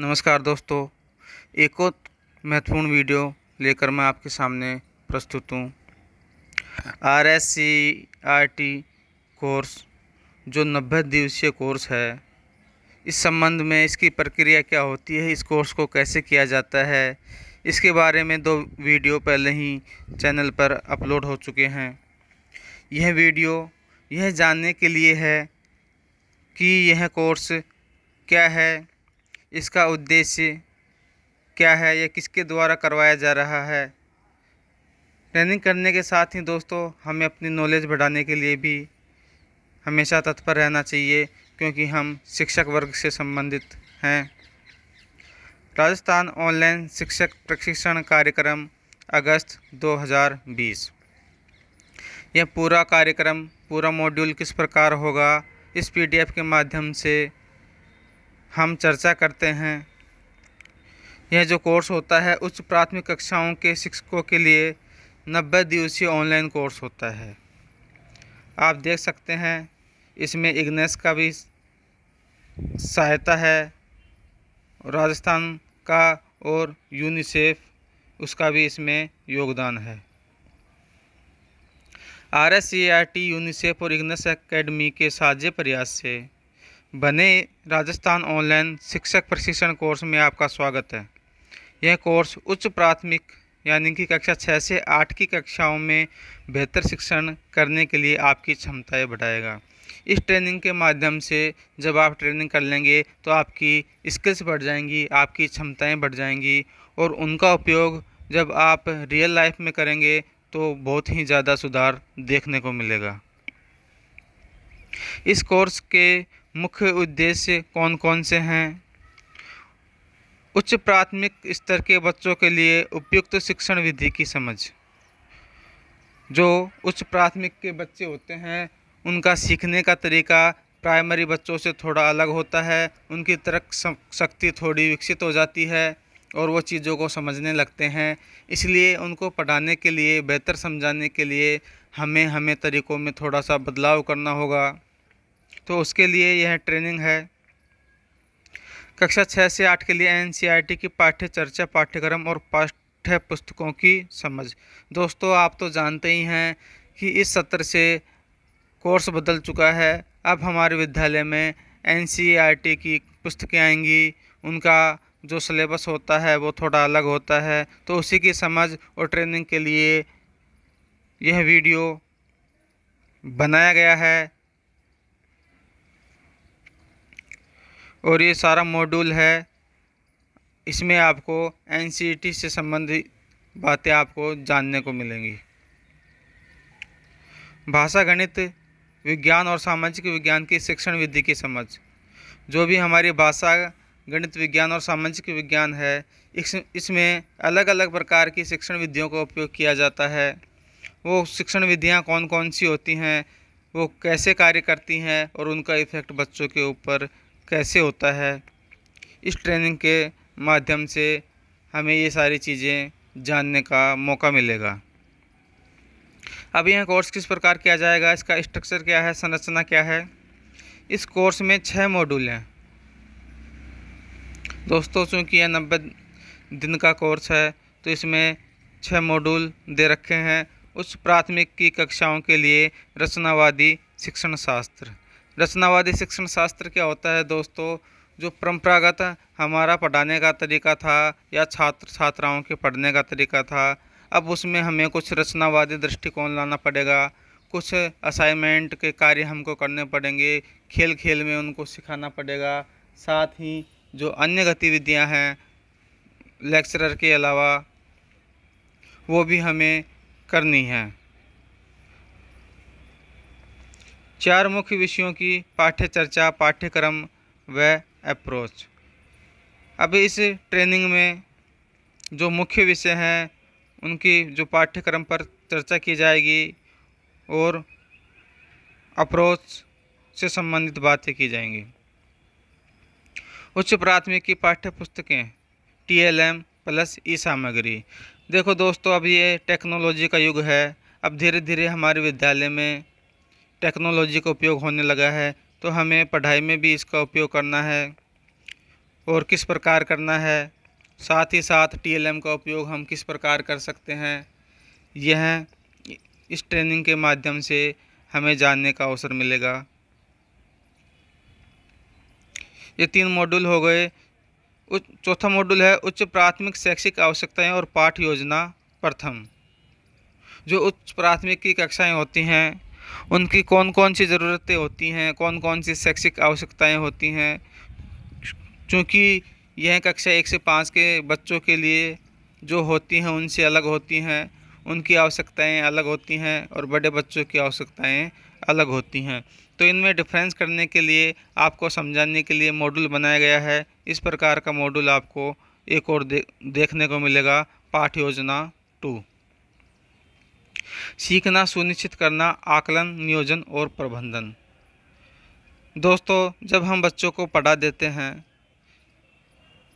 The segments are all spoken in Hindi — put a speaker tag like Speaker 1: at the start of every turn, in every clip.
Speaker 1: नमस्कार दोस्तों एक और महत्वपूर्ण वीडियो लेकर मैं आपके सामने प्रस्तुत हूँ R S C R T course जो नब्बे दिवसीय कोर्स है इस संबंध में इसकी प्रक्रिया क्या होती है इस कोर्स को कैसे किया जाता है इसके बारे में दो वीडियो पहले ही चैनल पर अपलोड हो चुके हैं यह वीडियो यह जानने के लिए है कि यह कोर्स क्या है इसका उद्देश्य क्या है या किसके द्वारा करवाया जा रहा है रनिंग करने के साथ ही दोस्तों हमें अपनी नॉलेज बढ़ाने के लिए भी हमेशा तत्पर रहना चाहिए क्योंकि हम शिक्षक वर्ग से संबंधित हैं राजस्थान ऑनलाइन शिक्षक प्रशिक्षण कार्यक्रम अगस्त 2020 यह पूरा कार्यक्रम पूरा मॉड्यूल किस प्रकार होगा इस पीडीएफ के माध्यम से हम चर्चा करते हैं यह जो कोर्स होता है उच्च प्राथमिक कक्षाओं के शिक्षकों के लिए नब्बे दिवसीय ऑनलाइन कोर्स होता है आप देख सकते हैं इसमें इग्नेस का भी सहायता है राजस्थान का और यूनिसेफ उसका भी इसमें योगदान है R S C I T UNICEF और इग्नस एकेडमी के साझे प्रयास से बने राजस्थान ऑनलाइन शिक्षक प्रशिक्षण कोर्स में आपका स्वागत है यह कोर्स उच्च प्राथमिक यानी कि कक्षा छः से आठ की कक्षाओं में बेहतर शिक्षण करने के लिए आपकी क्षमताएं बढ़ाएगा इस ट्रेनिंग के माध्यम से जब आप ट्रेनिंग कर लेंगे तो आपकी स्किल्स बढ़ जाएंगी आपकी क्षमताएं बढ़ जाएंगी और उनका उपयोग जब आप रियल लाइफ में करेंगे तो बहुत ही ज़्यादा सुधार देखने को मिलेगा इस कोर्स के मुख्य उद्देश्य कौन कौन से हैं उच्च प्राथमिक स्तर के बच्चों के लिए उपयुक्त शिक्षण विधि की समझ जो उच्च प्राथमिक के बच्चे होते हैं उनका सीखने का तरीका प्राइमरी बच्चों से थोड़ा अलग होता है उनकी तर्क शक्ति थोड़ी विकसित हो जाती है और वो चीज़ों को समझने लगते हैं इसलिए उनको पढ़ाने के लिए बेहतर समझाने के लिए हमें हमें तरीक़ों में थोड़ा सा बदलाव करना होगा तो उसके लिए यह ट्रेनिंग है कक्षा छः से आठ के लिए एनसीईआरटी की पाठ्य चर्चा पाठ्यक्रम और पाठ्य पुस्तकों की समझ दोस्तों आप तो जानते ही हैं कि इस सत्र से कोर्स बदल चुका है अब हमारे विद्यालय में एन की पुस्तकें आएंगी उनका जो सिलेबस होता है वो थोड़ा अलग होता है तो उसी की समझ और ट्रेनिंग के लिए यह वीडियो बनाया गया है और ये सारा मॉड्यूल है इसमें आपको एन e से संबंधित बातें आपको जानने को मिलेंगी भाषा गणित विज्ञान और सामाजिक विज्ञान की शिक्षण विधि की समझ जो भी हमारी भाषा गणित विज्ञान और सामाजिक विज्ञान है इस इसमें अलग अलग प्रकार की शिक्षण विधियों का उपयोग किया जाता है वो शिक्षण विधियाँ कौन कौन सी होती हैं वो कैसे कार्य करती हैं और उनका इफ़ेक्ट बच्चों के ऊपर कैसे होता है इस ट्रेनिंग के माध्यम से हमें ये सारी चीज़ें जानने का मौका मिलेगा अब यह कोर्स किस प्रकार किया जाएगा इसका स्ट्रक्चर क्या है संरचना क्या है इस कोर्स में छः मॉड्यूल हैं दोस्तों चूँकि यह नब्बे दिन का कोर्स है तो इसमें छः मॉड्यूल दे रखे हैं उच्च प्राथमिक की कक्षाओं के लिए रचनावादी शिक्षण शास्त्र रचनावादी शिक्षण शास्त्र क्या होता है दोस्तों जो परंपरागत हमारा पढ़ाने का तरीका था या छात्र छात्राओं के पढ़ने का तरीका था अब उसमें हमें कुछ रचनावादी दृष्टिकोण लाना पड़ेगा कुछ असाइनमेंट के कार्य हमको करने पड़ेंगे खेल खेल में उनको सिखाना पड़ेगा साथ ही जो अन्य गतिविधियां हैं लेक्चरर के अलावा वो भी हमें करनी है चार मुख्य विषयों की पाठ्य चर्चा पाठ्यक्रम व अप्रोच अब इस ट्रेनिंग में जो मुख्य विषय हैं उनकी जो पाठ्यक्रम पर चर्चा की जाएगी और अप्रोच से संबंधित बातें की जाएंगी उच्च प्राथमिक की पाठ्य पुस्तकें T L M plus E सामग्री देखो दोस्तों अब ये टेक्नोलॉजी का युग है अब धीरे धीरे हमारे विद्यालय में टेक्नोलॉजी का उपयोग होने लगा है तो हमें पढ़ाई में भी इसका उपयोग करना है और किस प्रकार करना है साथ ही साथ टीएलएम का उपयोग हम किस प्रकार कर सकते हैं यह इस ट्रेनिंग के माध्यम से हमें जानने का अवसर मिलेगा ये तीन मॉड्यूल हो गए चौथा मॉड्यूल है उच्च प्राथमिक शैक्षिक आवश्यकताएं और पाठ योजना प्रथम जो उच्च प्राथमिक की कक्षाएं होती हैं उनकी कौन कौन सी ज़रूरतें होती हैं कौन कौन सी शैक्षिक आवश्यकताएं होती हैं चूँकि यह कक्षा एक से पाँच के बच्चों के लिए जो होती हैं उनसे अलग होती हैं उनकी आवश्यकताएं अलग होती हैं और बड़े बच्चों की आवश्यकताएं अलग होती हैं तो इनमें डिफरेंस करने के लिए आपको समझाने के लिए मॉडल बनाया गया है इस प्रकार का मॉडल आपको एक और दे, देखने को मिलेगा पाठ योजना टू सीखना सुनिश्चित करना आकलन नियोजन और प्रबंधन दोस्तों जब हम बच्चों को पढ़ा देते हैं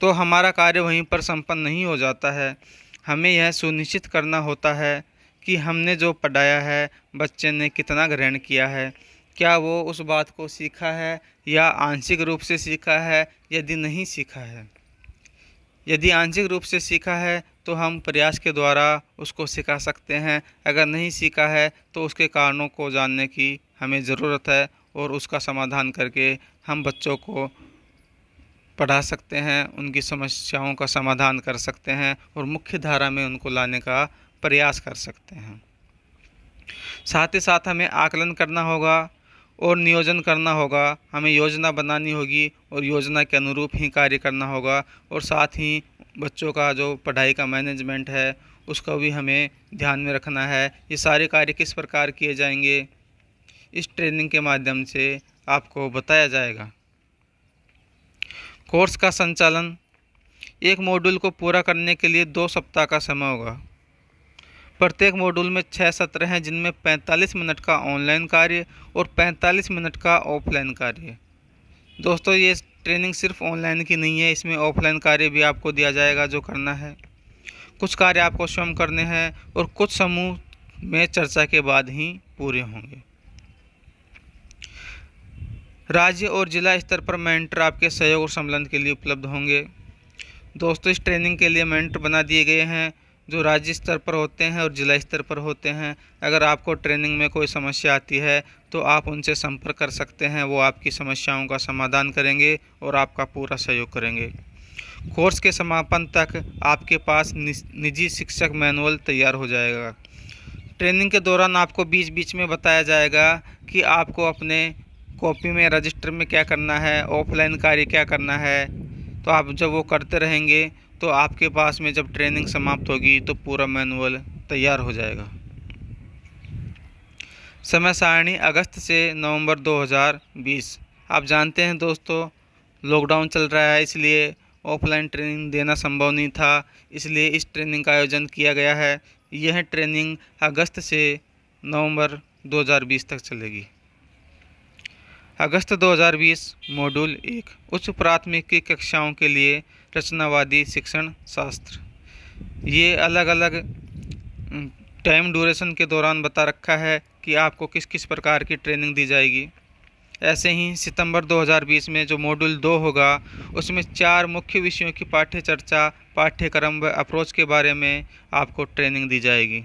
Speaker 1: तो हमारा कार्य वहीं पर संपन्न नहीं हो जाता है हमें यह सुनिश्चित करना होता है कि हमने जो पढ़ाया है बच्चे ने कितना ग्रहण किया है क्या वो उस बात को सीखा है या आंशिक रूप से सीखा है यदि नहीं सीखा है यदि आंशिक रूप से सीखा है तो हम प्रयास के द्वारा उसको सिखा सकते हैं अगर नहीं सीखा है तो उसके कारणों को जानने की हमें ज़रूरत है और उसका समाधान करके हम बच्चों को पढ़ा सकते हैं उनकी समस्याओं का समाधान कर सकते हैं और मुख्य धारा में उनको लाने का प्रयास कर सकते हैं साथ ही साथ हमें आकलन करना होगा और नियोजन करना होगा हमें योजना बनानी होगी और योजना के अनुरूप ही कार्य करना होगा और साथ ही बच्चों का जो पढ़ाई का मैनेजमेंट है उसका भी हमें ध्यान में रखना है ये सारे कार्य किस प्रकार किए जाएंगे इस ट्रेनिंग के माध्यम से आपको बताया जाएगा कोर्स का संचालन एक मॉड्यूल को पूरा करने के लिए दो सप्ताह का समय होगा प्रत्येक मॉड्यूल में छः सत्र हैं जिनमें 45 मिनट का ऑनलाइन कार्य और 45 मिनट का ऑफलाइन कार्य दोस्तों ये ट्रेनिंग सिर्फ ऑनलाइन की नहीं है इसमें ऑफलाइन कार्य भी आपको दिया जाएगा जो करना है कुछ कार्य आपको स्वयं करने हैं और कुछ समूह में चर्चा के बाद ही पूरे होंगे राज्य और जिला स्तर पर मेंटर आपके सहयोग और सम्मेलन के लिए उपलब्ध होंगे दोस्तों इस ट्रेनिंग के लिए मेंटर बना दिए गए हैं जो राज्य स्तर पर होते हैं और जिला स्तर पर होते हैं अगर आपको ट्रेनिंग में कोई समस्या आती है तो आप उनसे संपर्क कर सकते हैं वो आपकी समस्याओं का समाधान करेंगे और आपका पूरा सहयोग करेंगे कोर्स के समापन तक आपके पास निजी शिक्षक मैनुअल तैयार हो जाएगा ट्रेनिंग के दौरान आपको बीच बीच में बताया जाएगा कि आपको अपने कॉपी में रजिस्टर में क्या करना है ऑफलाइन कार्य क्या करना है तो आप जब वो करते रहेंगे तो आपके पास में जब ट्रेनिंग समाप्त होगी तो पूरा मैनुअल तैयार हो जाएगा समय सारणी अगस्त से नवंबर 2020 आप जानते हैं दोस्तों लॉकडाउन चल रहा है इसलिए ऑफलाइन ट्रेनिंग देना संभव नहीं था इसलिए इस ट्रेनिंग का आयोजन किया गया है यह ट्रेनिंग अगस्त से नवंबर 2020 तक चलेगी अगस्त 2020 मॉड्यूल एक उच्च प्राथमिक की कक्षाओं के लिए रचनावादी शिक्षण शास्त्र ये अलग अलग टाइम ड्यूरेशन के दौरान बता रखा है कि आपको किस किस प्रकार की ट्रेनिंग दी जाएगी ऐसे ही सितंबर 2020 में जो मॉड्यूल दो होगा उसमें चार मुख्य विषयों की पाठ्य चर्चा पाठ्यक्रम व अप्रोच के बारे में आपको ट्रेनिंग दी जाएगी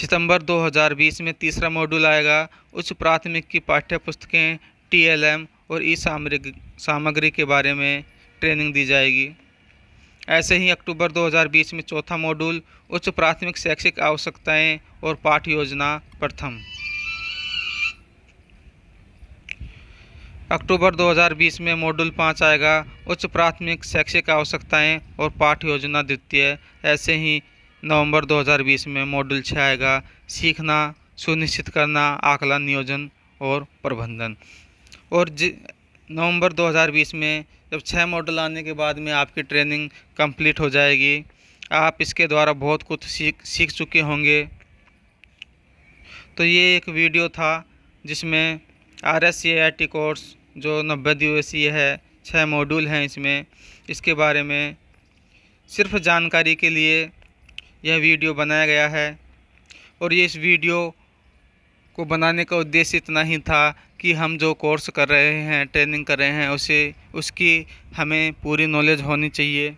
Speaker 1: सितंबर 2020 में तीसरा मॉड्यूल आएगा उच्च प्राथमिक की पाठ्य पुस्तकें टी और ई सामग्री सामग्री के बारे में ट्रेनिंग दी जाएगी ऐसे ही अक्टूबर 2020 में चौथा मॉड्यूल उच्च प्राथमिक शैक्षिक आवश्यकताएं और पाठ योजना प्रथम अक्टूबर 2020 में मॉड्यूल पाँच आएगा उच्च प्राथमिक शैक्षिक आवश्यकताएं और पाठ योजना द्वितीय ऐसे ही नवंबर 2020 में मॉड्यूल छः आएगा सीखना सुनिश्चित करना आकलन नियोजन और प्रबंधन और नवंबर 2020 में जब छः मॉडल आने के बाद में आपकी ट्रेनिंग कंप्लीट हो जाएगी आप इसके द्वारा बहुत कुछ सीख सीख चुके होंगे तो ये एक वीडियो था जिसमें आर एस टी कोर्स जो नब्बे दिवसीय है छः मॉड्यूल हैं इसमें इसके बारे में सिर्फ जानकारी के लिए यह वीडियो बनाया गया है और ये इस वीडियो को बनाने का उद्देश्य इतना ही था कि हम जो कोर्स कर रहे हैं ट्रेनिंग कर रहे हैं उसे उसकी हमें पूरी नॉलेज होनी चाहिए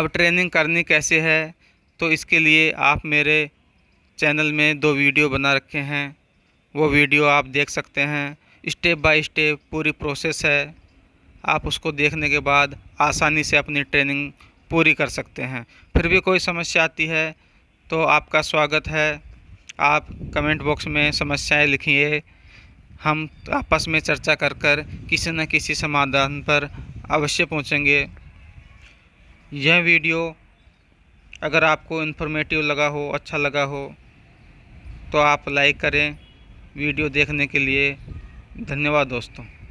Speaker 1: अब ट्रेनिंग करनी कैसे है तो इसके लिए आप मेरे चैनल में दो वीडियो बना रखे हैं वो वीडियो आप देख सकते हैं स्टेप बाय स्टेप पूरी प्रोसेस है आप उसको देखने के बाद आसानी से अपनी ट्रेनिंग पूरी कर सकते हैं फिर भी कोई समस्या आती है तो आपका स्वागत है आप कमेंट बॉक्स में समस्याएं लिखिए हम आपस में चर्चा कर कर किसी न किसी समाधान पर अवश्य पहुंचेंगे यह वीडियो अगर आपको इन्फॉर्मेटिव लगा हो अच्छा लगा हो तो आप लाइक करें वीडियो देखने के लिए धन्यवाद दोस्तों